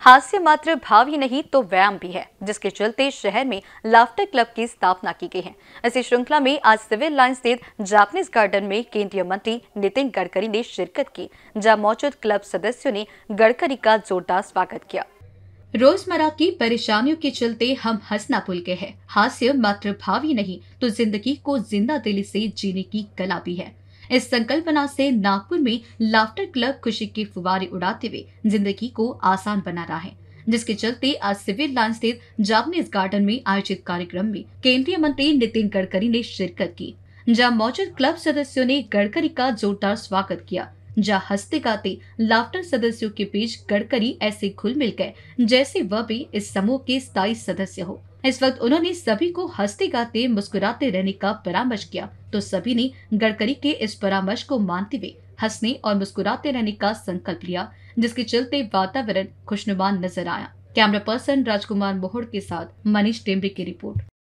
हास्य मात्र भाव ही नहीं तो व्यायाम भी है जिसके चलते शहर में लाफ्टर क्लब की स्थापना की गई है इसी श्रृंखला में आज सिविल लाइन स्थित जापानीज गार्डन में केंद्रीय मंत्री नितिन गडकरी ने शिरकत की जहां मौजूद क्लब सदस्यों ने गडकरी का जोरदार स्वागत किया रोजमर्रा की परेशानियों के चलते हम हंसना भूल गए हैं हास्य मात्र भाव ही नहीं तो जिंदगी को जिंदा दिली से जीने की कला भी है इस संकल्पना से नागपुर में लाफ्टर क्लब खुशी के फुवारे उड़ाते हुए जिंदगी को आसान बना रहा है जिसके चलते आज सिविल लाइन स्थित जापानीज गार्डन में आयोजित कार्यक्रम में केंद्रीय मंत्री नितिन गडकरी ने शिरकत की जहाँ मौजूद क्लब सदस्यों ने गडकरी का जोरदार स्वागत किया जहाँ हंसते गाते लाफ्टर सदस्यों के बीच गडकरी ऐसे घुल मिल गए जैसे वह भी इस समूह के स्थायी सदस्य हो इस वक्त उन्होंने सभी को हंसते गाते मुस्कुराते रहने का परामर्श किया तो सभी ने गडकरी के इस परामर्श को मानते हुए हंसने और मुस्कुराते रहने का संकल्प लिया जिसके चलते वातावरण खुशनुमा नजर आया कैमरा पर्सन राजकुमार मोहड़ के साथ मनीष टेम्बे की रिपोर्ट